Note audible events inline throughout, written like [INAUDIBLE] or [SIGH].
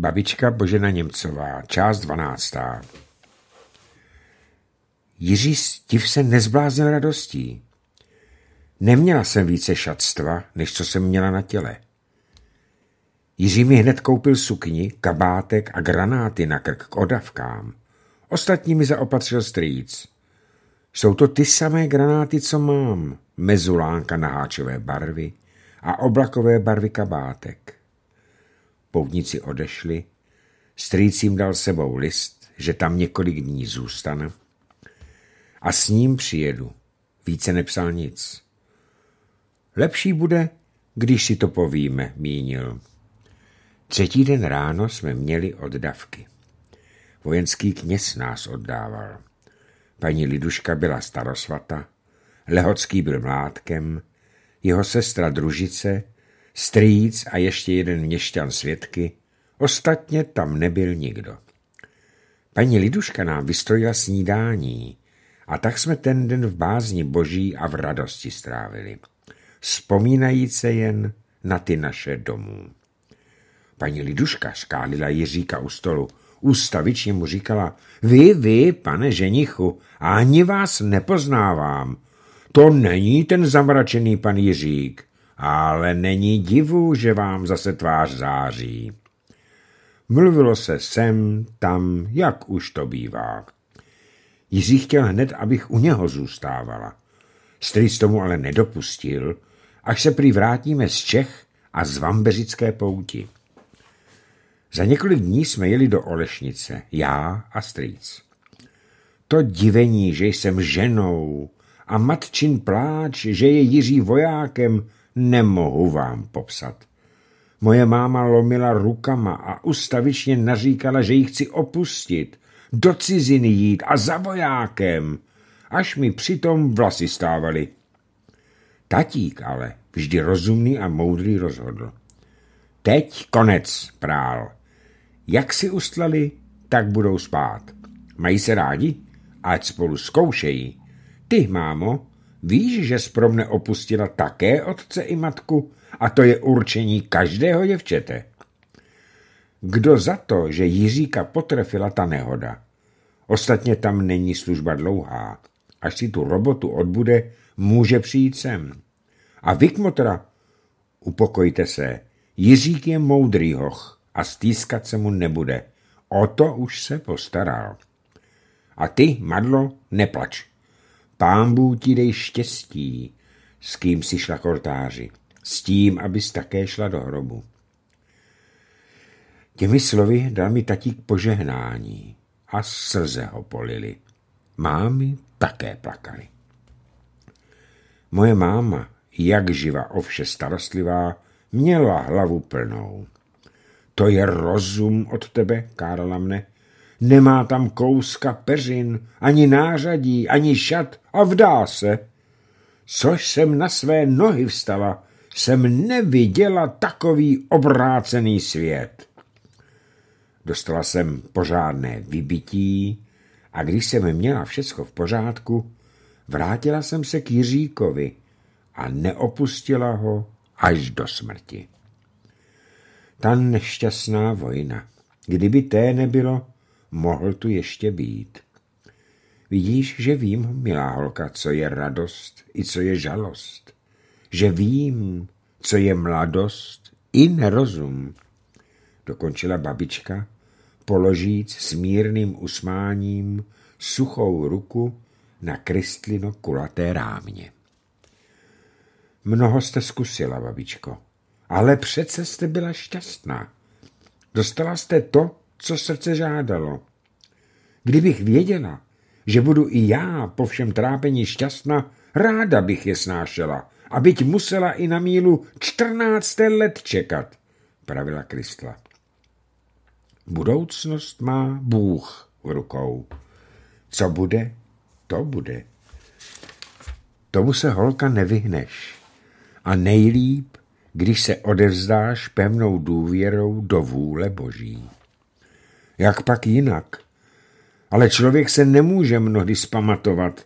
Babička Božena Němcová, část 12. Jiří Stiv se nezbláznil radostí. Neměla jsem více šatstva, než co jsem měla na těle. Jiří mi hned koupil sukni, kabátek a granáty na krk k odavkám. Ostatní mi zaopatřil strýc. Jsou to ty samé granáty, co mám. Mezulánka na háčové barvy a oblakové barvy kabátek. Poutníci odešli, strýc jim dal sebou list, že tam několik dní zůstane a s ním přijedu. Více nepsal nic. Lepší bude, když si to povíme, mínil. Třetí den ráno jsme měli oddavky. Vojenský kněz nás oddával. Paní Liduška byla starosvata, Lehocký byl mládkem, jeho sestra družice strýc a ještě jeden měšťan svědky, ostatně tam nebyl nikdo. Paní Liduška nám vystrojila snídání a tak jsme ten den v bázni boží a v radosti strávili, se jen na ty naše domů. Paní Liduška škálila Jiříka u stolu, ústavičně mu říkala, vy, vy, pane ženichu, ani vás nepoznávám. To není ten zamračený pan Jiřík ale není divu, že vám zase tvář září. Mluvilo se sem, tam, jak už to bývá. Jiří chtěl hned, abych u něho zůstávala. Strýc tomu ale nedopustil, až se přivrátíme z Čech a z Vambeřické pouti. Za několik dní jsme jeli do Olešnice, já a strýc. To divení, že jsem ženou a matčin pláč, že je Jiří vojákem, nemohu vám popsat. Moje máma lomila rukama a ustavičně naříkala, že ji chci opustit, do ciziny jít a za vojákem, až mi přitom vlasy stávaly. Tatík ale, vždy rozumný a moudrý, rozhodl. Teď konec, prál. Jak si ustlali, tak budou spát. Mají se rádi? Ať spolu zkoušejí. Ty, mámo, Víš, že mne opustila také otce i matku? A to je určení každého děvčete. Kdo za to, že Jiříka potrefila ta nehoda? Ostatně tam není služba dlouhá. Až si tu robotu odbude, může přijít sem. A vy, kmotra, upokojte se, Jiřík je moudrý hoch a stýskat se mu nebude. O to už se postaral. A ty, Madlo, neplač. Pán Bůh ti dej štěstí, s kým si šla k oltáři, s tím, abys také šla do hrobu. Těmi slovy dal mi tatík požehnání a slze ho polili. Mámy také plakali. Moje máma, jak živa ovše starostlivá, měla hlavu plnou. To je rozum od tebe, kárala mne, Nemá tam kouska peřin, ani nářadí, ani šat a vdá se. Což jsem na své nohy vstala, jsem neviděla takový obrácený svět. Dostala jsem pořádné vybití a když jsem měla všecko v pořádku, vrátila jsem se k Jiříkovi a neopustila ho až do smrti. Ta nešťastná vojna. Kdyby té nebylo, mohl tu ještě být. Vidíš, že vím, milá holka, co je radost i co je žalost. Že vím, co je mladost i nerozum. Dokončila babička, položíc s mírným usmáním suchou ruku na Kristlino kulaté rámě. Mnoho jste zkusila, babičko, ale přece jste byla šťastná. Dostala jste to, co srdce žádalo. Kdybych věděla, že budu i já po všem trápení šťastná, ráda bych je snášela, a byť musela i na mílu čtrnácté let čekat, pravila Krystla. Budoucnost má Bůh v rukou. Co bude, to bude. Tomu se holka nevyhneš. A nejlíp, když se odevzdáš pevnou důvěrou do vůle Boží. Jak pak jinak? Ale člověk se nemůže mnohdy spamatovat.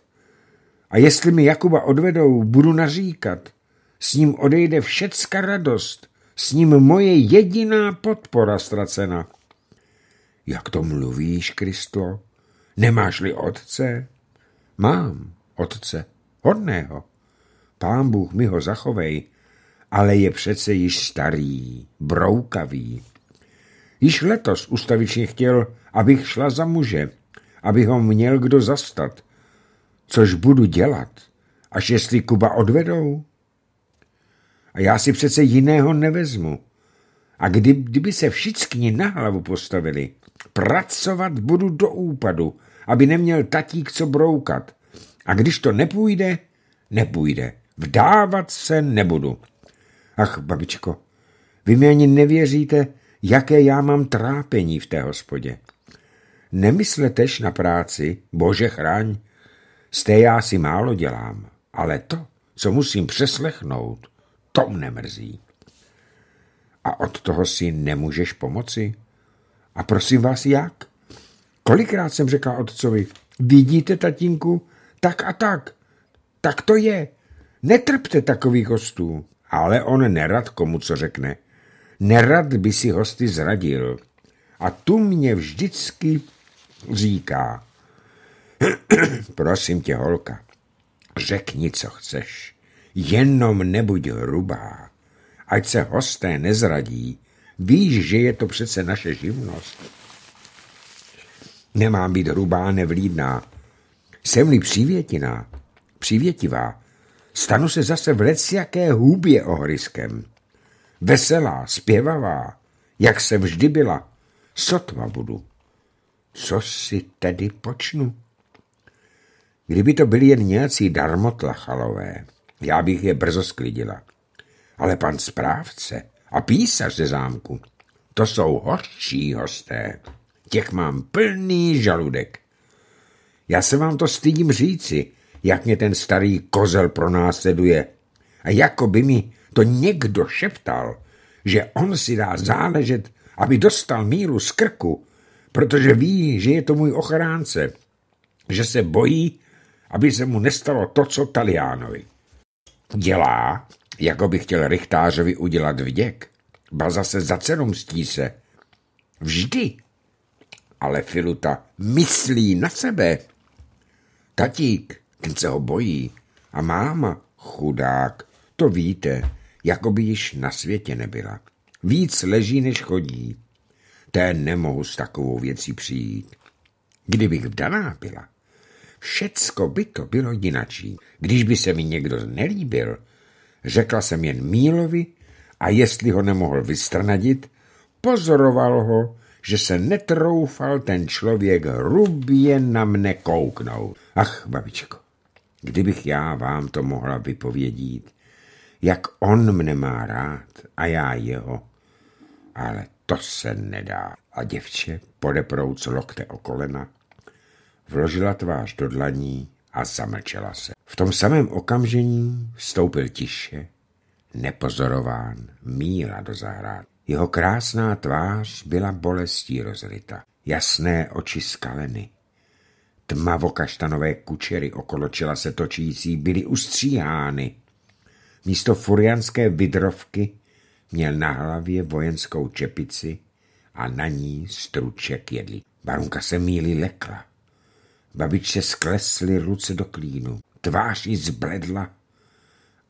A jestli mi Jakuba odvedou, budu naříkat. S ním odejde všecka radost, s ním moje jediná podpora ztracena. Jak to mluvíš, Kristo? Nemáš-li otce? Mám otce, hodného. Pán Bůh mi ho zachovej, ale je přece již starý, broukavý. Již letos ustavičně chtěl, abych šla za muže, aby ho měl kdo zastat. Což budu dělat, až jestli Kuba odvedou? A já si přece jiného nevezmu. A kdy, kdyby se všichni na hlavu postavili, pracovat budu do úpadu, aby neměl tatík co broukat. A když to nepůjde, nepůjde. Vdávat se nebudu. Ach, babičko, vy mi ani nevěříte, jaké já mám trápení v té hospodě. Nemysletež na práci, bože chraň, z té já si málo dělám, ale to, co musím přeslechnout, to mne mrzí. A od toho si nemůžeš pomoci? A prosím vás, jak? Kolikrát jsem řekla otcovi, vidíte, tatínku, tak a tak, tak to je. Netrpte takových hostů, ale on nerad komu co řekne nerad by si hosty zradil. A tu mě vždycky říká, [CLEARS THROAT] prosím tě, holka, řekni, co chceš, jenom nebuď hrubá, ať se hosté nezradí, víš, že je to přece naše živnost. Nemám být hrubá, nevlídná, jsem-li přivětivá, stanu se zase v jaké hůbě ohryskem veselá, zpěvavá, jak se vždy byla. Sotva budu. Co si tedy počnu? Kdyby to byli jen nějací darmotlachalové, já bych je brzo sklidila. Ale pan správce a písař ze zámku, to jsou horší hosté. Těch mám plný žaludek. Já se vám to stydím říci, jak mě ten starý kozel pronásleduje. A jako by mi to někdo šeptal, že on si dá záležet, aby dostal míru z krku, protože ví, že je to můj ochránce, že se bojí, aby se mu nestalo to, co Taliánovi. Dělá, jako by chtěl Richtářovi udělat vděk, ba zase za cenu mstí se. Vždy. Ale Filuta myslí na sebe. Tatík, ten se ho bojí. A máma, chudák, to víte, jako by již na světě nebyla. Víc leží, než chodí. Té nemohu s takovou věcí přijít. Kdybych vdaná byla, všecko by to bylo jinačí. Když by se mi někdo nelíbil, řekla jsem jen Mílovi a jestli ho nemohl vystrnadit, pozoroval ho, že se netroufal ten člověk hrubě na mne kouknout. Ach, babičko, kdybych já vám to mohla vypovědít, jak on mne má rád a já jeho. Ale to se nedá. A děvče, podeprouc lokte o kolena, vložila tvář do dlaní a zamlčela se. V tom samém okamžení vstoupil tiše, nepozorován, míla do zahrádky. Jeho krásná tvář byla bolestí rozryta, jasné oči skaleny. Tmavokaštanové kučery okolo čela se točící byly ustříhány Místo furianské vidrovky měl na hlavě vojenskou čepici a na ní struček jedlí. Barunka se míli lekla. Babiče sklesly ruce do klínu, tvář jí zbledla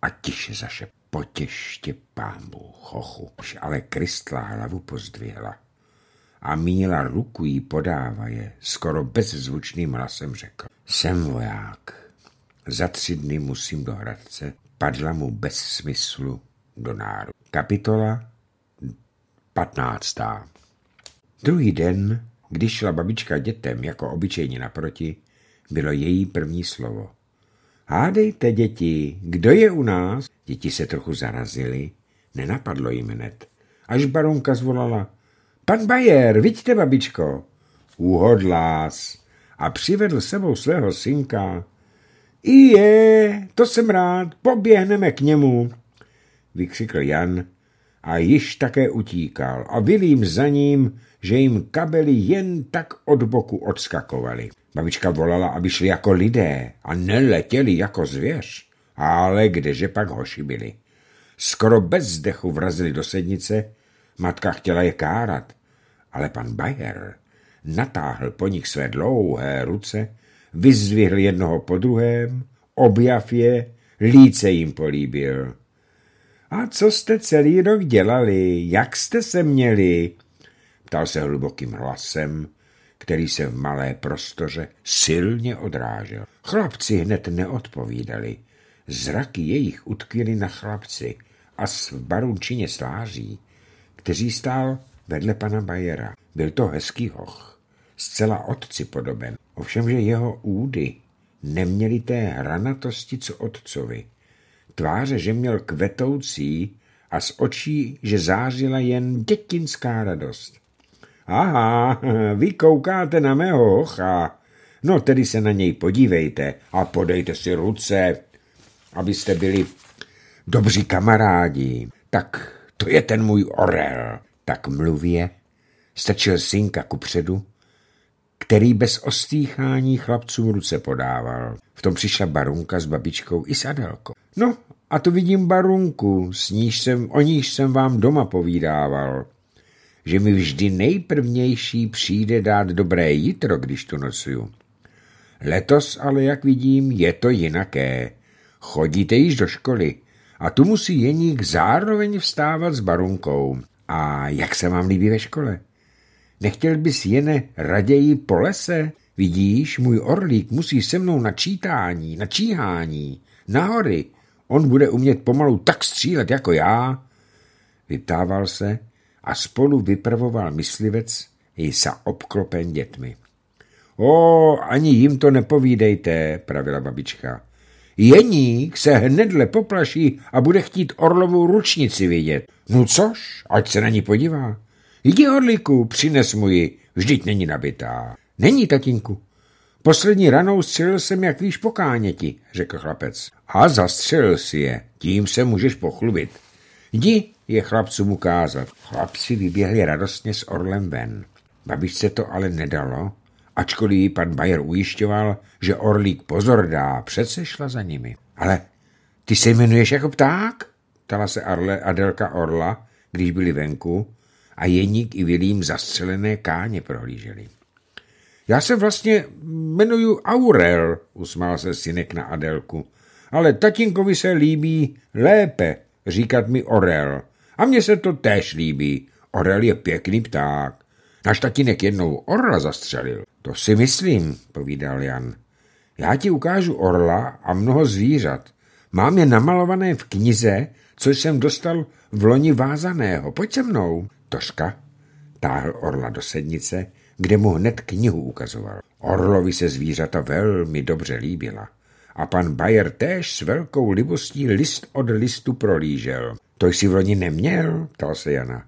a tiše zašep. Potěště pámu, chochu. Ale krystlá hlavu pozdvihla a míla ruku jí podávaje, skoro bezzvučným hlasem řekl. Jsem voják, za tři dny musím do Hradce padla mu bez smyslu do náru. Kapitola 15. Druhý den, když šla babička dětem jako obyčejně naproti, bylo její první slovo. Hádejte, děti, kdo je u nás? Děti se trochu zarazily, nenapadlo jim hned. Až baronka zvolala, pan Bajer, vidíte, babičko. Uhodlás a přivedl sebou svého synka, i je, to jsem rád, poběhneme k němu, vykřikl Jan a již také utíkal a vylím za ním, že jim kabely jen tak od boku odskakovaly. Babička volala, aby šli jako lidé a neletěli jako zvěř, ale kdeže pak hoši byli. Skoro bez zdechu vrazili do sednice, matka chtěla je kárat, ale pan Bayer natáhl po nich své dlouhé ruce vyzvihl jednoho po druhém, objav je, líce jim políbil. A co jste celý rok dělali? Jak jste se měli? Ptal se hlubokým hlasem, který se v malé prostoře silně odrážel. Chlapci hned neodpovídali. Zraky jejich utkvěly na chlapci a s v barunčině sláří, kteří stál vedle pana Bajera. Byl to hezký hoch, zcela otci podoben. Ovšemže jeho údy neměly té hranatosti, co otcovi. Tváře, že měl kvetoucí a z očí, že zářila jen dětinská radost. Aha, [LAUGHS] vy koukáte na mého hocha. No tedy se na něj podívejte a podejte si ruce, abyste byli dobří kamarádi. Tak to je ten můj orel. Tak mluvě, stačil synka předu? který bez ostýchání chlapcům ruce podával. V tom přišla barunka s babičkou i s Adelkou. No, a tu vidím barunku, s níž jsem, o níž jsem vám doma povídával, že mi vždy nejprvnější přijde dát dobré jitro, když tu nosuju. Letos ale, jak vidím, je to jinaké. Chodíte již do školy a tu musí jeník zároveň vstávat s barunkou. A jak se vám líbí ve škole? Nechtěl bys jen raději po lese? Vidíš, můj orlík musí se mnou načítání, na nahory. On bude umět pomalu tak střílet jako já. Vyptával se a spolu vypravoval myslivec i sa obklopen dětmi. O, ani jim to nepovídejte, pravila babička. Jeník se hnedle poplaší a bude chtít orlovou ručnici vidět. No což, ať se na ní podívá. Jdi orlíku, přines mu ji, vždyť není nabitá. Není, tatínku. Poslední ranou střelil jsem, jak víš, po káněti, řekl chlapec. A zastřelil si je, tím se můžeš pochlubit. Jdi je chlapcům ukázat. Chlapci vyběhli radostně s orlem ven. se to ale nedalo, ačkoliv ji pan Bayer ujišťoval, že orlík pozor dá, přece šla za nimi. Ale ty se jmenuješ jako pták? Ptala se Arle, Adelka Orla, když byli venku a Jeník i Vilím zastřelené káně prohlíželi. Já se vlastně jmenuju Aurel, usmál se synek na Adelku, ale tatínkovi se líbí lépe říkat mi Orel. A mně se to též líbí. Orel je pěkný pták. Náš tatínek jednou orla zastřelil. To si myslím, povídal Jan. Já ti ukážu orla a mnoho zvířat. Mám je namalované v knize, což jsem dostal v loni vázaného. Pojď se mnou doktorka, táhl Orla do sednice, kde mu hned knihu ukazoval. Orlovi se zvířata velmi dobře líbila a pan Bayer též s velkou libostí list od listu prolížel. To jsi v loni neměl, ptal se Jana.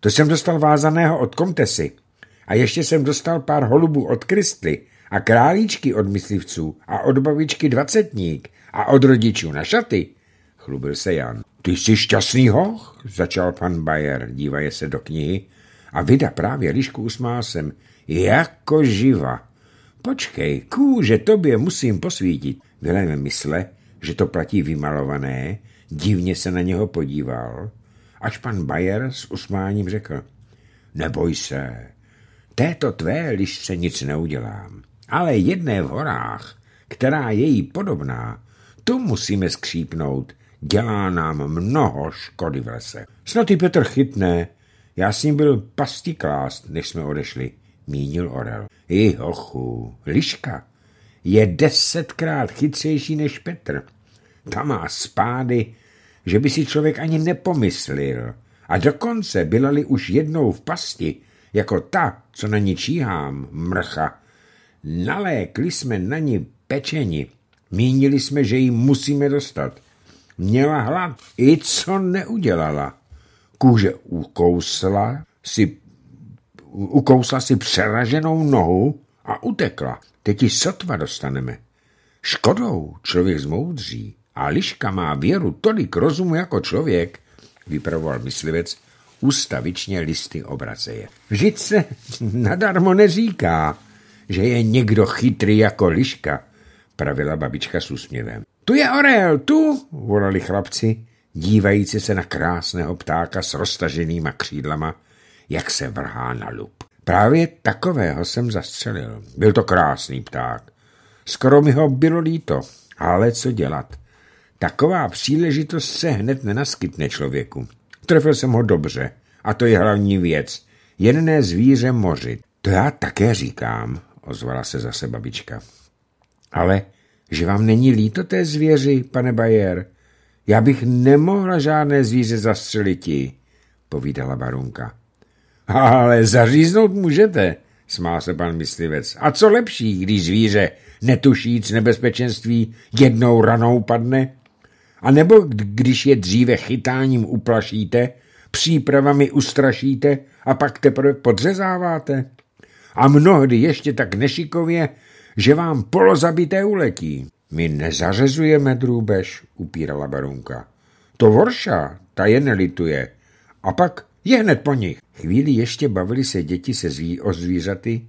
To jsem dostal vázaného od komtesy a ještě jsem dostal pár holubů od krystly a králíčky od myslivců a od babičky dvacetník a od rodičů na šaty chlubil se Jan. Ty jsi šťastný hoch, začal pan Bayer, dívaje se do knihy. A vyda právě lišku usmál jsem. Jako živa. Počkej, kůže, tobě musím posvítit. Vilém mysle, že to platí vymalované, divně se na něho podíval, až pan Bayer s usmáním řekl. Neboj se, této tvé lišce nic neudělám, ale jedné v horách, která je jí podobná, tu musíme skřípnout, dělá nám mnoho škody v lese. Snad i Petr chytne. Já s ním byl pasti klást, než jsme odešli, mínil Orel. I hochu, liška je desetkrát chytřejší než Petr. Ta má spády, že by si člověk ani nepomyslil. A dokonce byla-li už jednou v pasti, jako ta, co na ní číhám, mrcha. Nalékli jsme na ní pečeni. Mínili jsme, že ji musíme dostat. Měla hlad i co neudělala. Kůže ukousla si, ukousla si přeraženou nohu a utekla. Teď ji sotva dostaneme. Škodou člověk zmoudří a liška má věru tolik rozumu jako člověk, vypravoval myslivec, ustavičně listy obraceje. Vždyť se nadarmo neříká, že je někdo chytrý jako liška, pravila babička s úsměvem. Tu je orel, tu, volali chlapci, dívající se na krásného ptáka s roztaženýma křídlama, jak se vrhá na lup. Právě takového jsem zastřelil. Byl to krásný pták. Skoro mi ho bylo líto, ale co dělat. Taková příležitost se hned nenaskytne člověku. Trefil jsem ho dobře a to je hlavní věc. Jedné zvíře mořit. To já také říkám, ozvala se zase babička. Ale že vám není líto té zvěři, pane Bayer? Já bych nemohla žádné zvíře zastřeliti, povídala Barunka. Ale zaříznout můžete, smál se pan myslivec. A co lepší, když zvíře, netušíc nebezpečenství, jednou ranou padne? A nebo když je dříve chytáním uplašíte, přípravami ustrašíte a pak teprve podřezáváte? A mnohdy ještě tak nešikově, že vám polozabité uletí. My nezařezujeme drůbež, upírala barunka. To Vorša, ta je nelituje. A pak je hned po nich. Chvíli ještě bavili se děti se zví o zvířaty,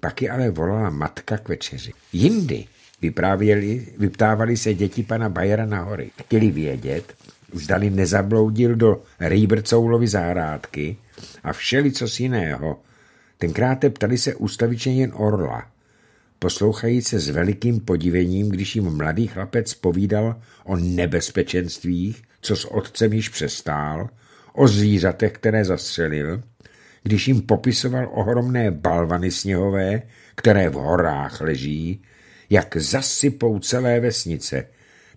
pak je ale volala matka k večeři. Jindy vyprávěli, vyptávali se děti pana Bajera na hory. Chtěli vědět, zdali nezabloudil do Rýbrcoulovy zahrádky a všeli co jiného. Tenkrát ptali se ústavičně jen orla poslouchají se s velikým podivením, když jim mladý chlapec povídal o nebezpečenstvích, co s otcem již přestál, o zvířatech, které zastřelil, když jim popisoval ohromné balvany sněhové, které v horách leží, jak zasypou celé vesnice,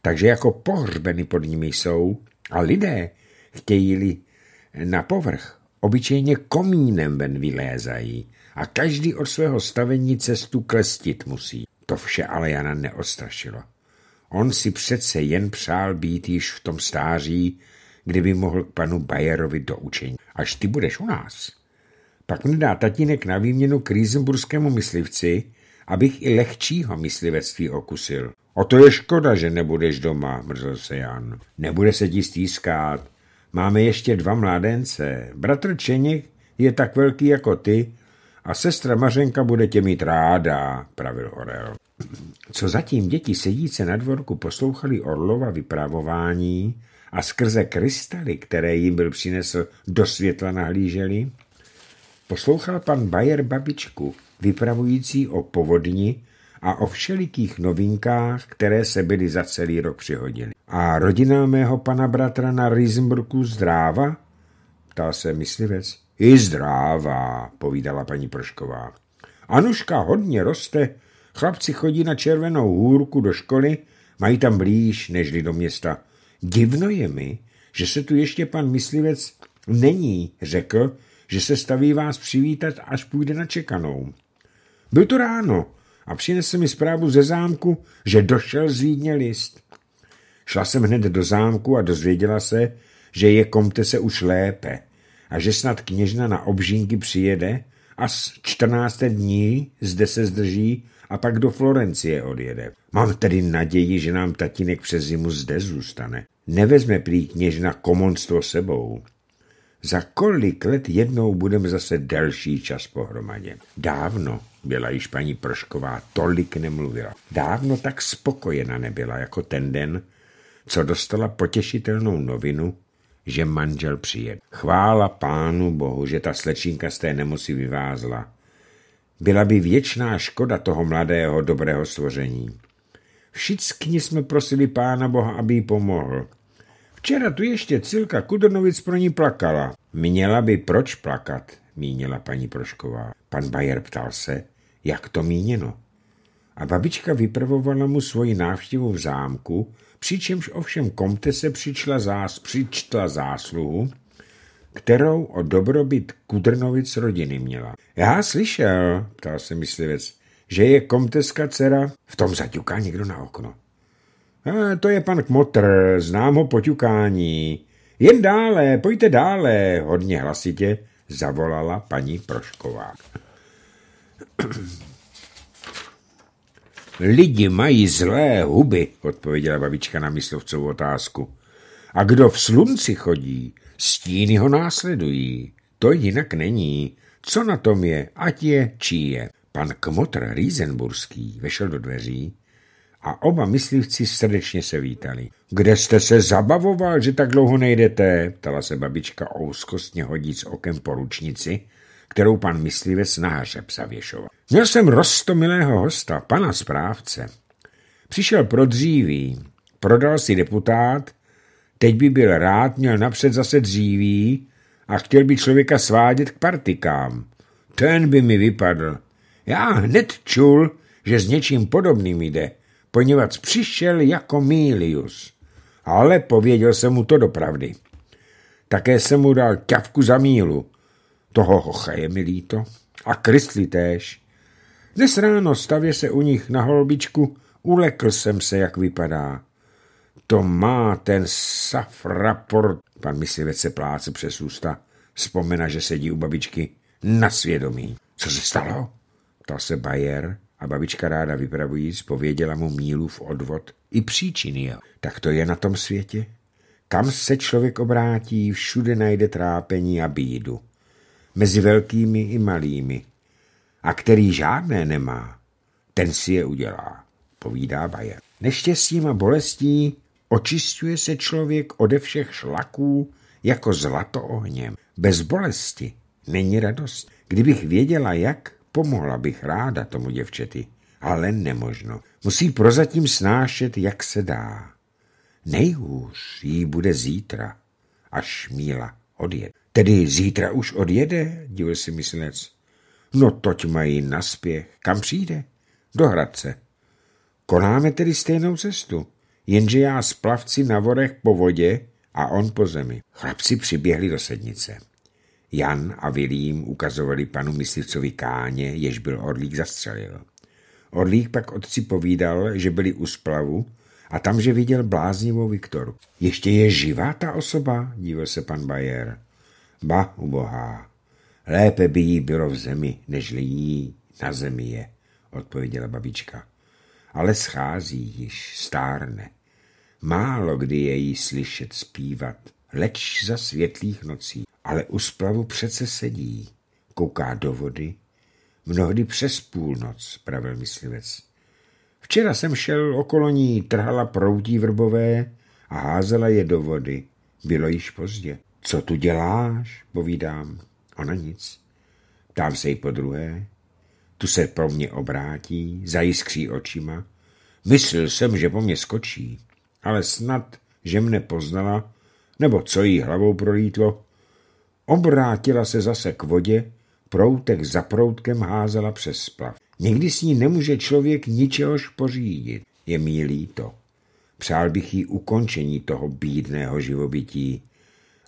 takže jako pohřbeny pod nimi jsou a lidé, chtějí-li na povrch, obyčejně komínem ven vylézají, a každý od svého stavení cestu klestit musí. To vše ale Jana neostrašilo. On si přece jen přál být již v tom stáří, kdyby mohl k panu Bayerovi do učení. Až ty budeš u nás. Pak mi dá tatínek na výměnu k rýzemburskému myslivci, abych i lehčího myslivectví okusil. O to je škoda, že nebudeš doma, mrzl se Jan. Nebude se ti stýskat. Máme ještě dva mládence. Bratr Čeněk je tak velký jako ty a sestra Mařenka bude tě mít ráda, pravil Orel. Co zatím děti sedíce na dvorku poslouchali Orlova vypravování a skrze krystaly, které jim byl přinesl, do světla nahlíželi, poslouchal pan Bayer babičku, vypravující o povodni a o všelikých novinkách, které se byly za celý rok přihodily. A rodina mého pana bratra na Rizenburku zdráva? Ptal se myslivec. I zdrává, povídala paní Prošková. Anuška hodně roste, chlapci chodí na Červenou hůrku do školy, mají tam blíž, nežli do města. Divno je mi, že se tu ještě pan myslivec není, řekl, že se staví vás přivítat, až půjde na čekanou. Byl to ráno a přinesl mi zprávu ze zámku, že došel z Vídně list. Šla jsem hned do zámku a dozvěděla se, že je komte se už lépe a že snad kněžna na obžínky přijede a z 14 dní zde se zdrží a pak do Florencie odjede. Mám tedy naději, že nám tatínek přes zimu zde zůstane. Nevezme prý kněžna komonstvo sebou. Za kolik let jednou budeme zase delší čas pohromadě. Dávno byla již paní Pršková, tolik nemluvila. Dávno tak spokojena nebyla jako ten den, co dostala potěšitelnou novinu že manžel přijede. Chvála pánu bohu, že ta slečinka z té nemoci vyvázla. Byla by věčná škoda toho mladého dobrého stvoření. Všichni jsme prosili pána boha, aby jí pomohl. Včera tu ještě Cilka Kudonovic pro ní plakala. Měla by proč plakat, mínila paní Prošková. Pan Bajer ptal se, jak to míněno. A babička vypravovala mu svoji návštěvu v zámku, přičemž ovšem Komtese přičla zás, přičtla zásluhu, kterou o dobrobyt Kudrnovic rodiny měla. Já slyšel, ptal se myslivec, že je komteska dcera, v tom zaťuká někdo na okno. A e, to je pan Kmotr, znám ho poťukání. Jen dále, pojďte dále, hodně hlasitě zavolala paní Prošková. Lidi mají zlé huby, odpověděla babička na myslovcovou otázku. A kdo v slunci chodí, stíny ho následují. To jinak není. Co na tom je, ať je, či je. Pan kmotr Rýzenburský vešel do dveří a oba myslivci srdečně se vítali. Kde jste se zabavoval, že tak dlouho nejdete? ptala se babička ouskostně hodíc okem po ručnici, kterou pan myslivec na hřeb zavěšoval. Měl jsem rostomilého hosta, pana správce. Přišel pro dříví, prodal si deputát, teď by byl rád, měl napřed zase dříví a chtěl by člověka svádět k partikám. Ten by mi vypadl. Já hned čul, že s něčím podobným jde, poněvadž přišel jako Mílius. Ale pověděl jsem mu to dopravdy. Také jsem mu dal ťavku za mílu toho hocha je mi líto. A krysli též. Dnes ráno stavě se u nich na holbičku, ulekl jsem se, jak vypadá. To má ten safraport, pan myslivec se pláce přes ústa. Vzpomena, že sedí u babičky na svědomí. Co se stalo? Ptal se Bayer a babička ráda vypravujíc pověděla mu mílu v odvod i příčiny. Jo. Tak to je na tom světě. Kam se člověk obrátí, všude najde trápení a bídu mezi velkými i malými. A který žádné nemá, ten si je udělá, povídá Bayer. Neštěstím a bolestí očistuje se člověk ode všech šlaků jako zlato ohněm. Bez bolesti není radost. Kdybych věděla, jak, pomohla bych ráda tomu děvčeti, ale nemožno. Musí prozatím snášet, jak se dá. Nejhůř jí bude zítra, až míla odjet. Tedy zítra už odjede, divil si myslec. No toť mají naspěch. Kam přijde? Do Hradce. Konáme tedy stejnou cestu, jenže já s plavci na vorech po vodě a on po zemi. Chlapci přiběhli do sednice. Jan a Vilím ukazovali panu myslivcovi Káně, jež byl Orlík zastřelil. Orlík pak otci povídal, že byli u splavu a tam, že viděl bláznivou Viktoru. Ještě je živá ta osoba, díval se pan Bayer ba ubohá. Lépe by jí bylo v zemi, než jí na zemi je, odpověděla babička. Ale schází již, stárne. Málo kdy je jí slyšet zpívat, leč za světlých nocí, ale u splavu přece sedí, kouká do vody, mnohdy přes půlnoc, pravil myslivec. Včera jsem šel okolo ní, trhala proudí vrbové a házela je do vody. Bylo již pozdě. Co tu děláš? povídám. Ona nic. Ptám se jí po druhé. Tu se pro mě obrátí, zajiskří očima. Myslel jsem, že po mě skočí, ale snad, že mne poznala, nebo co jí hlavou prolítlo. Obrátila se zase k vodě, proutek za proutkem házela přes splav. Někdy s ní nemůže člověk ničehož pořídit. Je mi líto. Přál bych jí ukončení toho bídného živobytí.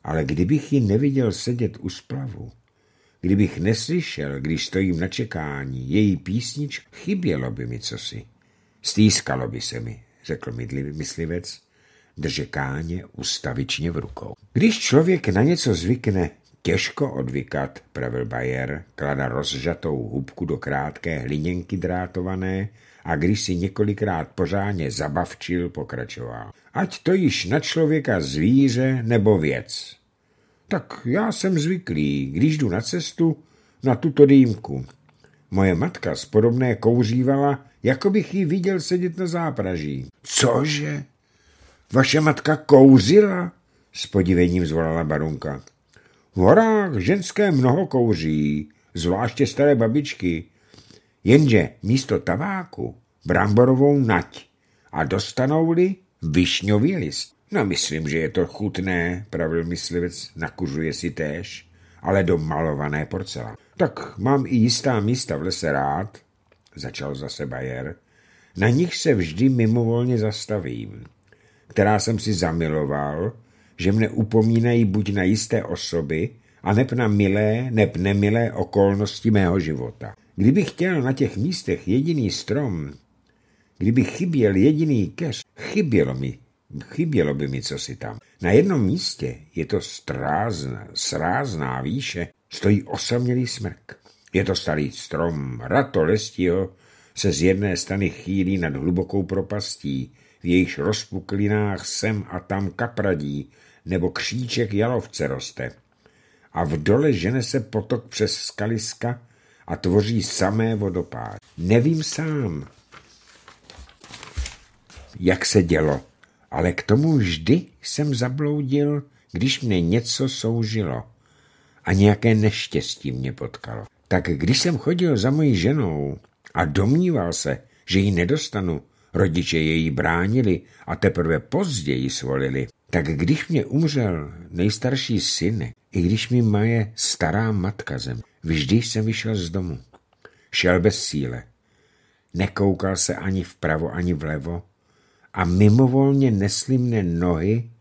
Ale kdybych ji neviděl sedět u splavu, kdybych neslyšel, když stojím na čekání, její písnič chybělo by mi cosi. Stýskalo by se mi, řekl mydlivý myslivec, držekáně ustavičně v rukou. Když člověk na něco zvykne, těžko odvykat, pravil Bayer, klada rozžatou hubku do krátké hliněnky drátované, a když si několikrát pořádně zabavčil, pokračoval. Ať to již na člověka zvíře nebo věc. Tak já jsem zvyklý, když jdu na cestu, na tuto dýmku. Moje matka spodobné kouřívala, jako bych ji viděl sedět na zápraží. Cože? Vaše matka kouřila? S podivením zvolala barunka. V horách ženské mnoho kouří, zvláště staré babičky. Jenže místo tabáku bramborovou nať a dostanou-li višňový list. No myslím, že je to chutné, pravil myslivec, nakužuje si též, ale do malované porcelány. Tak mám i jistá místa v lese rád, začal zase Bayer. Na nich se vždy mimovolně zastavím, která jsem si zamiloval, že mne upomínají buď na jisté osoby, nep na milé, nep nemilé okolnosti mého života. Kdybych chtěl na těch místech jediný strom, kdyby chyběl jediný keř, chybělo mi, chybělo by mi co si tam. Na jednom místě je to strázná, srázná výše, stojí osamělý smrk. Je to starý strom, rato lestího se z jedné strany chýlí nad hlubokou propastí, v jejichž rozpuklinách sem a tam kapradí nebo kříček jalovce roste. A v dole žene se potok přes skaliska, a tvoří samé vodopády. Nevím sám, jak se dělo, ale k tomu vždy jsem zabloudil, když mě něco soužilo a nějaké neštěstí mě potkalo. Tak když jsem chodil za mojí ženou a domníval se, že ji nedostanu, rodiče její bránili a teprve později svolili, tak když mě umřel nejstarší syn, i když mi maje stará matka zem, Vždy jsem vyšel z domu. Šel bez síle. Nekoukal se ani vpravo, ani vlevo a mimovolně nesli mne nohy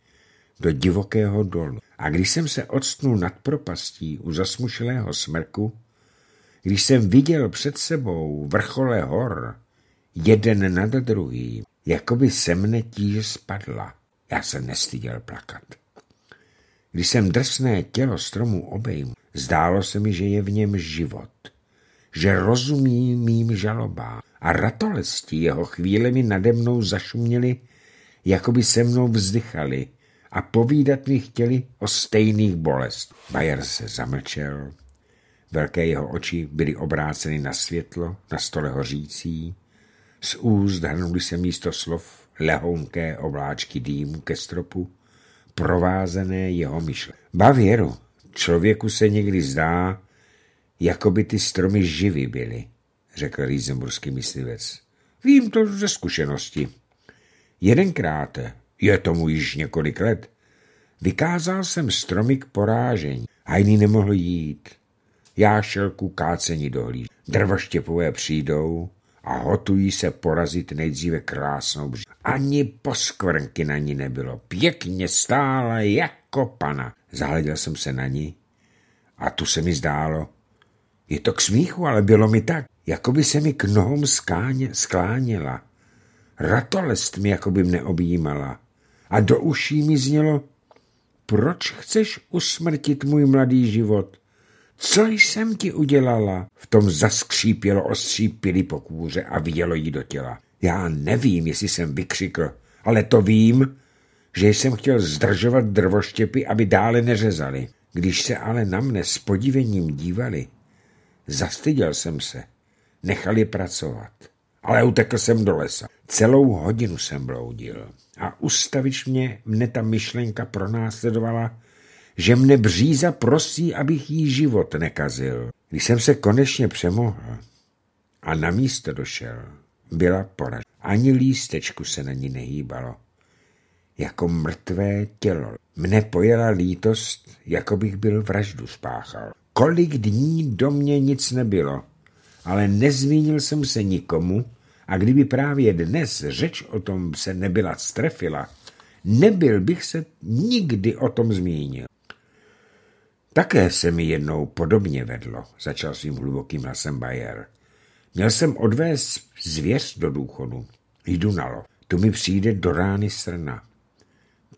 do divokého dolu. A když jsem se odstnul nad propastí u zasmušilého smrku, když jsem viděl před sebou vrchole hor, jeden nad druhým, jako by se mne tíž spadla. Já se nestyděl plakat. Když jsem drsné tělo stromu obejmul, Zdálo se mi, že je v něm život, že rozumí mým žalobám a ratolesti jeho mi nade mnou zašuměli, jako by se mnou vzdychali a povídat mi chtěli o stejných bolest. Bayer se zamlčel, velké jeho oči byly obráceny na světlo, na stole hořící, z úst hrnuli se místo slov lehounké obláčky dýmu ke stropu, provázené jeho myšle. Bavěru, Člověku se někdy zdá, jako by ty stromy živy byly, řekl rýzemburský myslivec. Vím to ze zkušenosti. Jedenkrát, je tomu již několik let, vykázal jsem stromy k porážení a jiný nemohl jít. Já šel ku kácení dohlíž. Drvoštěpové přijdou a hotují se porazit nejdříve krásnou bři. Ani poskvrnky na ní nebylo. Pěkně stála jako pana. Zahleděl jsem se na ní a tu se mi zdálo. Je to k smíchu, ale bylo mi tak, jako by se mi k nohom skáně, skláněla. Ratolest mi jako by mne objímala. A do uší mi znělo, proč chceš usmrtit můj mladý život? Co jsem ti udělala? V tom zaskřípělo ostří pily po kůře a vyjelo jí do těla. Já nevím, jestli jsem vykřikl, ale to vím, že jsem chtěl zdržovat drvoštěpy, aby dále neřezali. Když se ale na mne s podívením dívali, zastyděl jsem se. Nechal je pracovat. Ale utekl jsem do lesa. Celou hodinu jsem bloudil a ustavičně mne ta myšlenka pronásledovala, že mne bříza prosí, abych jí život nekazil. Když jsem se konečně přemohl a na místo došel, byla poražena. Ani lístečku se na ní nehýbalo. Jako mrtvé tělo. Mne pojela lítost, jako bych byl vraždu spáchal. Kolik dní do mě nic nebylo, ale nezmínil jsem se nikomu a kdyby právě dnes řeč o tom se nebyla strefila, nebyl bych se nikdy o tom zmínil. Také se mi jednou podobně vedlo, začal svým hlubokým hlasem Bayer. Měl jsem odvést zvěř do důchodu. Jdu na lo. Tu mi přijde do rány srna.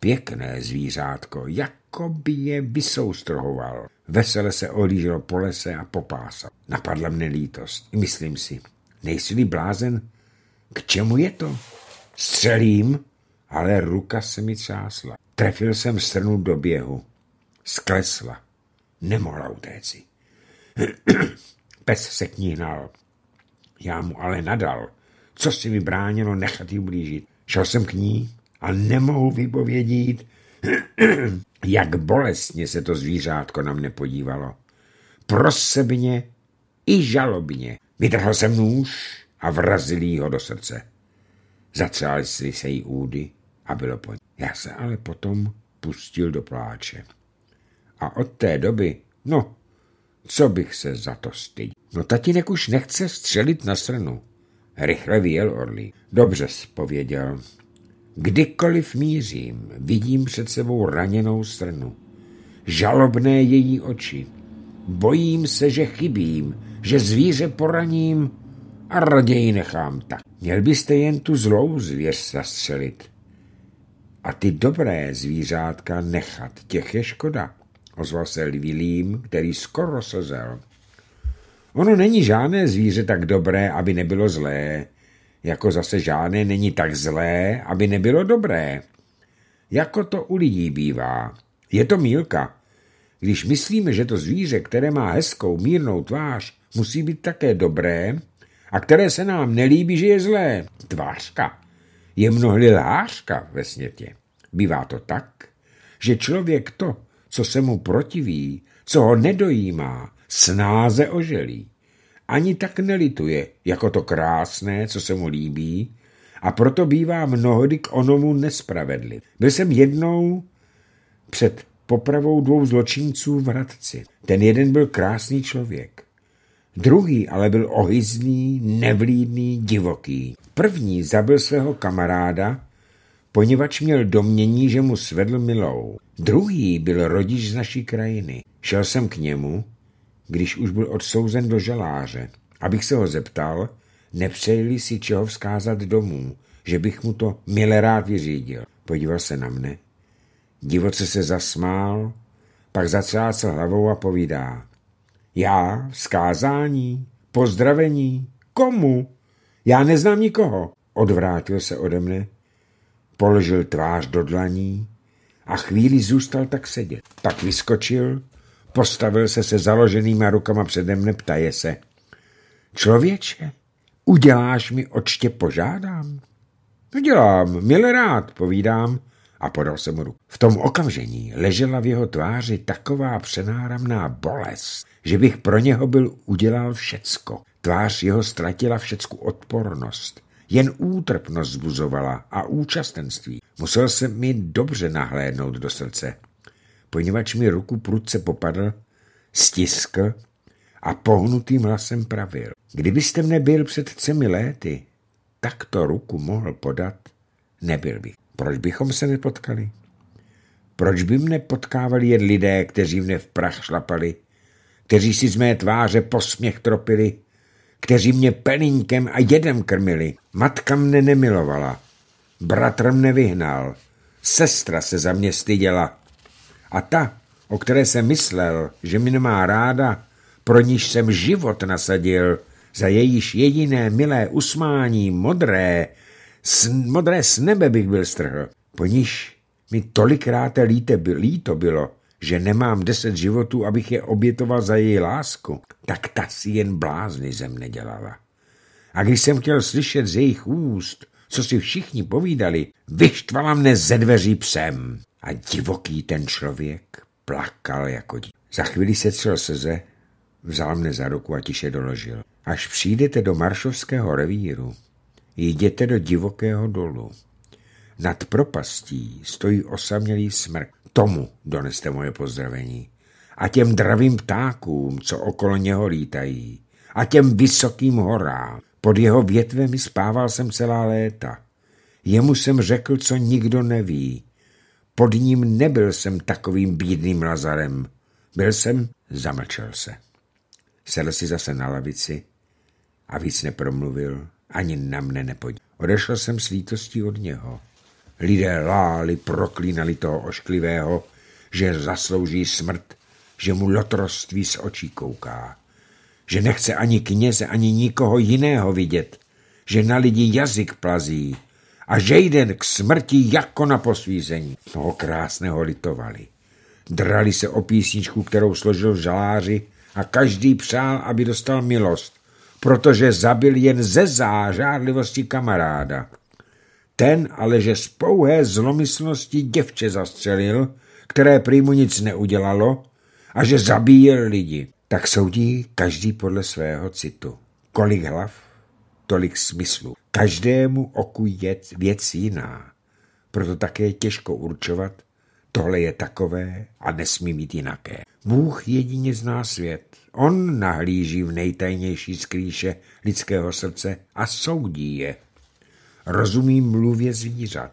Pěkné zvířátko, jako by je vysoustrohoval. Vesele se ohlíželo po lese a popásal. Napadla mne lítost. Myslím si, nejsi blázen? K čemu je to? Střelím, ale ruka se mi třásla. Trefil jsem srnu do běhu. Sklesla. Nemohla utéci. [CLEARS THROAT] Pes se k ní hnal. Já mu ale nadal. Co si mi bránilo nechat ji blížit? Šel jsem k ní a nemohu vypovědět, [CLEARS THROAT] jak bolestně se to zvířátko na mne podívalo. Prosebně i žalobně. Vytrhl jsem nůž a vrazil jí ho do srdce. Zatřáli si se jí údy a bylo po ní. Já se ale potom pustil do pláče. A od té doby, no, co bych se za to styděl? No tatínek už nechce střelit na srnu. Rychle vyjel Orlí. Dobře, spověděl. Kdykoliv mířím, vidím před sebou raněnou srnu. Žalobné její oči. Bojím se, že chybím, že zvíře poraním a raději nechám tak. Měl byste jen tu zlou zvěř zastřelit. A ty dobré zvířátka nechat, těch je škoda ozval se Lvilím, který skoro sezel. Ono není žádné zvíře tak dobré, aby nebylo zlé, jako zase žádné není tak zlé, aby nebylo dobré. Jako to u lidí bývá. Je to mílka. Když myslíme, že to zvíře, které má hezkou, mírnou tvář, musí být také dobré, a které se nám nelíbí, že je zlé. Tvářka je mnohdy lhářka ve světě. Bývá to tak, že člověk to, co se mu protiví, co ho nedojímá, snáze oželí. Ani tak nelituje, jako to krásné, co se mu líbí, a proto bývá mnohdy k onomu nespravedliv. Byl jsem jednou před popravou dvou zločinců v Hradci. Ten jeden byl krásný člověk. Druhý ale byl ohyzný, nevlídný, divoký. První zabil svého kamaráda, poněvadž měl domnění, že mu svedl milou. Druhý byl rodič z naší krajiny. Šel jsem k němu, když už byl odsouzen do žaláře, abych se ho zeptal, nepřejli si čeho vzkázat domů, že bych mu to milé rád vyřídil. Podíval se na mne. Divoce se zasmál, pak se hlavou a povídá. Já? Vzkázání? Pozdravení? Komu? Já neznám nikoho. Odvrátil se ode mne, položil tvář do dlaní a chvíli zůstal tak sedět. Pak vyskočil, postavil se se založenýma rukama přede mne, ptaje se. Člověče, uděláš mi, očtě požádám? Udělám, no milé rád, povídám a podal jsem mu ruku. V tom okamžení ležela v jeho tváři taková přenáramná bolest, že bych pro něho byl udělal všecko. Tvář jeho ztratila všecku odpornost. Jen útrpnost zbuzovala a účastenství. Musel se mi dobře nahlédnout do srdce. Poněvadž mi ruku prudce popadl, stiskl a pohnutým hlasem pravil. Kdybyste mne byl před třemi léty, tak to ruku mohl podat, nebyl bych. Proč bychom se nepotkali? Proč by mne potkávali jen lidé, kteří mne v prach šlapali, kteří si z mé tváře posměch tropili, kteří mě pelínkem a jedem krmili. Matka mne nemilovala, bratr mne vyhnal, sestra se za mě styděla. A ta, o které jsem myslel, že mi nemá ráda, pro níž jsem život nasadil, za jejíž jediné milé usmání modré, s, modré s nebe bych byl strhl. Po níž mi tolikrát líte, líto bylo, že nemám deset životů, abych je obětoval za její lásku, tak ta si jen blázny ze mne dělala. A když jsem chtěl slyšet z jejich úst, co si všichni povídali, vyštvala mne ze dveří psem. A divoký ten člověk plakal jako dí. Za chvíli se cel seze, vzal mne za ruku a tiše doložil. Až přijdete do Maršovského revíru, jděte do divokého dolu. Nad propastí stojí osamělý smrk. Tomu doneste moje pozdravení. A těm dravým ptákům, co okolo něho lítají. A těm vysokým horám. Pod jeho větvemi spával jsem celá léta. Jemu jsem řekl, co nikdo neví. Pod ním nebyl jsem takovým bídným Lazarem. Byl jsem, zamlčel se. Sedl si zase na lavici a víc nepromluvil, ani na mne nepodíval. Odešel jsem s lítostí od něho. Lidé láli, proklínali toho ošklivého, že zaslouží smrt, že mu lotroství z očí kouká, že nechce ani kněze, ani nikoho jiného vidět, že na lidi jazyk plazí a že jeden k smrti jako na posvízení. Toho krásného litovali. Drali se o písničku, kterou složil v žaláři a každý přál, aby dostal milost, protože zabil jen ze zážádlivosti kamaráda. Ten ale, že z pouhé zlomyslnosti děvče zastřelil, které prý mu nic neudělalo, a že zabíjel lidi, tak soudí každý podle svého citu. Kolik hlav, tolik smyslu. Každému oku je věc jiná. Proto také těžko určovat, tohle je takové a nesmí být jinaké. Bůh jedině zná svět. On nahlíží v nejtajnější skrýše lidského srdce a soudí je rozumím mluvě zvířat.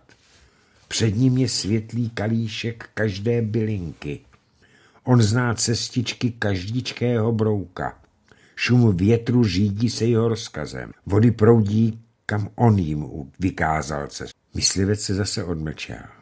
Před ním je světlý kalíšek každé bylinky. On zná cestičky každičkého brouka. Šum větru řídí se jeho rozkazem. Vody proudí, kam on jim vykázal cestu. Myslivec se zase odmlčel.